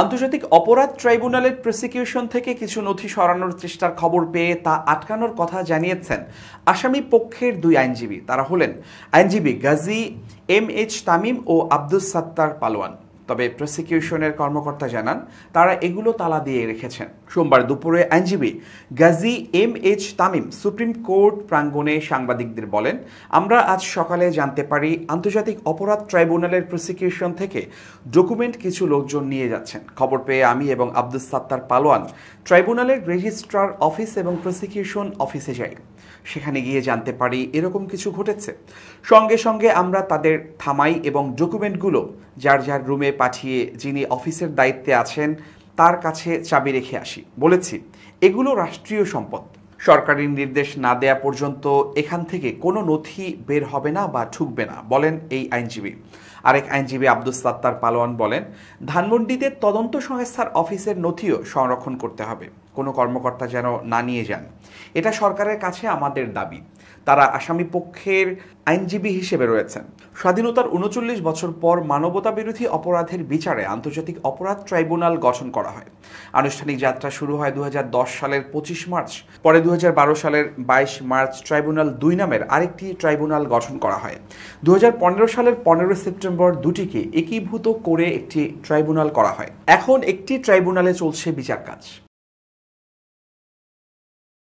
আন্তর্জাতিক অপরাধ ট্রাইব্যুনালের প্রসিকিউশন থেকে কিছু নথি সরানোর চেষ্টার খবর পেয়ে তা আটকানোর কথা জানিয়েছেন আসামি পক্ষের দুই আইনজীবী তারা হলেন আইনজীবী গাজী এম এইচ তামিম ও আব্দুস সাত্তার পালোয়ান তবে প্রসিকিউশনের কর্মকর্তা জানান তারা এগুলো তালা দিয়ে রেখেছেন সোমবার দুপুরে আইনজীবী Gazi M H Tamim supreme court প্রাঙ্গণে সাংবাদিকদের বলেন আমরা আজ সকালে জানতে পারি আন্তর্জাতিক অপরাধ ট্রাইব্যুনালের প্রসিকিউশন থেকে ডকুমেন্ট কিছু লোকজন নিয়ে যাচ্ছেন খবর পেয়ে আমি এবং আব্দুল সাত্তার পালোয়ান ট্রাইব্যুনালের রেজিস্ট্রার অফিস এবং প্রসিকিউশন অফিসে যাই সেখানে গিয়ে জানতে পারি এরকম কিছু ঘটেছে সঙ্গে সঙ্গে আমরা তাদের থামাই এবং ডকুমেন্টগুলো যার যার রুমে পাঠিয়ে যিনি অফিসের দায়িত্বে আছেন তার কাছে চাবি রেখে আসি বলেছি এগুলো রাষ্ট্রীয় সম্পদ সরকারি নির্দেশ না দেয়া পর্যন্ত এখান থেকে কোনো নথি বের হবে না বা ঠুকবে না বলেন এই আইনজীবী আরেক আইনজীবী আব্দুল সাত্তার পালোয়ান বলেন ধানমন্ডিতে তদন্ত সংস্থার অফিসের নথিও সংরক্ষণ করতে হবে কোনো কর্মকর্তা যেন না নিয়ে যান এটা সরকারের কাছে আমাদের দাবি তারা আসামি পক্ষের আইনজীবী হিসেবে রয়েছেন স্বাধীনতার উনচল্লিশ বছর পর মানবতা বিরোধী অপরাধের বিচারে আন্তর্জাতিক অপরাধ ট্রাইব্যুনাল গঠন করা হয় আনুষ্ঠানিক যাত্রা শুরু হয় দু সালের পঁচিশ মার্চ পরে দু সালের বাইশ মার্চ ট্রাইব্যুনাল দুই নামের আরেকটি ট্রাইব্যুনাল গঠন করা হয় দু সালের পনেরোই সেপ্টেম্বর দুটিকে একীভূত করে একটি ট্রাইব্যুনাল করা হয় এখন একটি ট্রাইব্যুনালে চলছে বিচার কাজ